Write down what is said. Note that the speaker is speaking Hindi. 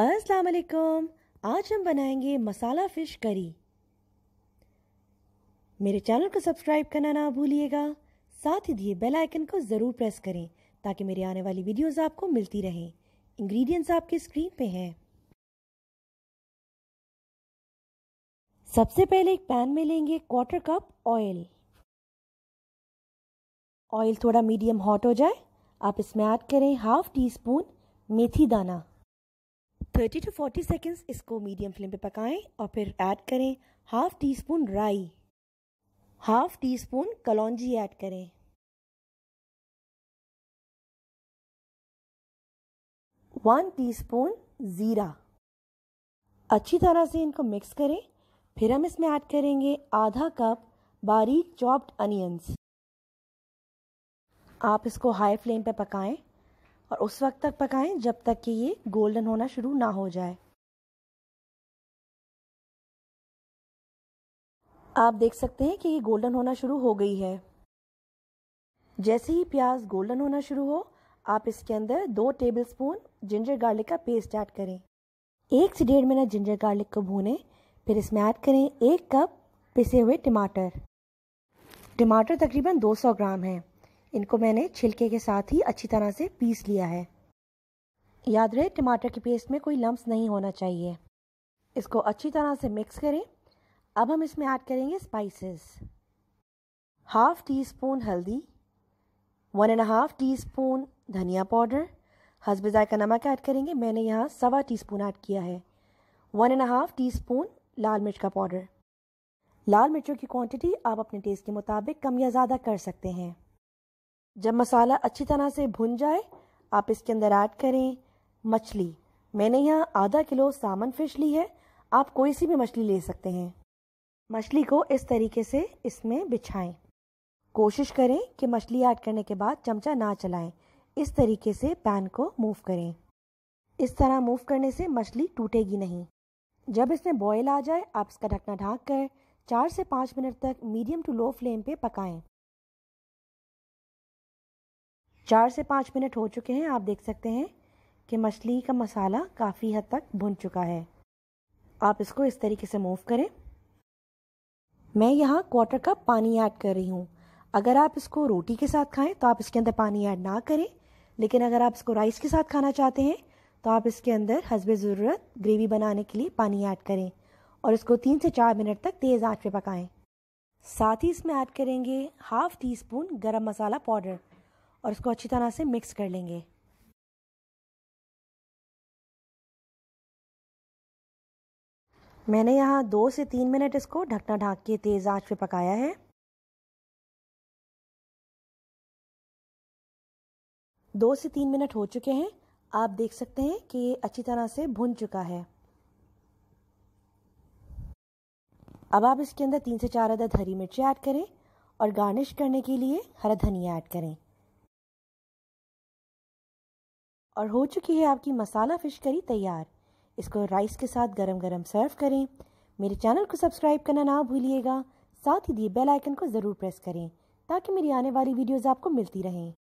अस्सलाम वालेकुम आज हम बनाएंगे मसाला फ़िश करी मेरे चैनल को सब्सक्राइब करना ना भूलिएगा साथ ही दिए बेल आइकन को ज़रूर प्रेस करें ताकि मेरी आने वाली वीडियोस आपको मिलती रहें इंग्रेडिएंट्स आपके स्क्रीन पे हैं सबसे पहले एक पैन में लेंगे क्वार्टर कप ऑयल ऑयल थोड़ा मीडियम हॉट हो जाए आप इसमें ऐड करें हाफ टी स्पून मेथी दाना थर्टी टू फोर्टी सेकेंड्स इसको मीडियम फ्लेम पे पकाएं और फिर ऐड करें हाफ टी स्पून राई हाफ टी स्पून कलौजी ऐड करें वन टीस्पून ज़ीरा अच्छी तरह से इनको मिक्स करें फिर हम इसमें ऐड करेंगे आधा कप बारीक चॉप्ड अनियंस आप इसको हाई फ्लेम पर पकाएं और उस वक्त तक पकाएं जब तक कि ये गोल्डन होना शुरू ना हो जाए आप देख सकते हैं कि ये गोल्डन होना शुरू हो गई है जैसे ही प्याज गोल्डन होना शुरू हो आप इसके अंदर दो टेबलस्पून जिंजर गार्लिक का पेस्ट ऐड करें एक से डेढ़ मिनट जिंजर गार्लिक को भूनें फिर इसमें ऐड करें एक कप पिसे हुए टमाटर टमाटर तकरीबन 200 ग्राम हैं इनको मैंने छिलके के साथ ही अच्छी तरह से पीस लिया है याद रहे टमाटर के पेस्ट में कोई लम्ब नहीं होना चाहिए इसको अच्छी तरह से मिक्स करें अब हम इसमें ऐड करेंगे स्पाइसेस हाफ टी स्पून हल्दी one and half teaspoon धनिया पाउडर हसब का नमक ऐड करेंगे मैंने यहाँ सवा टी स्पून ऐड किया है one and half teaspoon लाल मिर्च का पाउडर लाल मिर्चों की क्वांटिटी आप अपने टेस्ट के मुताबिक कम या ज़्यादा कर सकते हैं जब मसाला अच्छी तरह से भुन जाए आप इसके अंदर ऐड करें मछली मैंने यहाँ आधा किलो सामन फिश ली है आप कोई सी भी मछली ले सकते हैं मछली को इस तरीके से इसमें बिछाएं कोशिश करें कि मछली ऐड करने के बाद चमचा ना चलाएं इस तरीके से पैन को मूव करें इस तरह मूव करने से मछली टूटेगी नहीं जब इसमें बॉयल आ जाए आप इसका ढकना ढाँक कर चार से पाँच मिनट तक मीडियम टू लो फ्लेम पे पकाएं चार से पाँच मिनट हो चुके हैं आप देख सकते हैं कि मछली का मसाला काफ़ी हद तक भुन चुका है आप इसको इस तरीके से मूव करें मैं यहाँ क्वार्टर कप पानी ऐड कर रही हूँ अगर आप इसको रोटी के साथ खाएं तो आप इसके अंदर पानी ऐड ना करें लेकिन अगर आप इसको राइस के साथ खाना चाहते हैं तो आप इसके अंदर हसब ज़रूरत ग्रेवी बनाने के लिए पानी ऐड करें और इसको तीन से चार मिनट तक तेज़ आँच पे पकाएं साथ ही इसमें ऐड करेंगे हाफ टी स्पून गर्म मसाला पाउडर और इसको अच्छी तरह से मिक्स कर लेंगे मैंने यहाँ दो से तीन मिनट इसको ढकना ढाक के तेज़ आंच पे पकाया है दो से तीन मिनट हो चुके हैं आप देख सकते हैं कि ये अच्छी तरह से भुन चुका है अब आप इसके अंदर तीन से चार अदद हरी मिर्ची ऐड करें और गार्निश करने के लिए हरा धनिया ऐड करें और हो चुकी है आपकी मसाला फ़िश करी तैयार इसको राइस के साथ गरम गरम सर्व करें मेरे चैनल को सब्सक्राइब करना ना भूलिएगा साथ ही दिए बेल आइकन को ज़रूर प्रेस करें ताकि मेरी आने वाली वीडियोस आपको मिलती रहें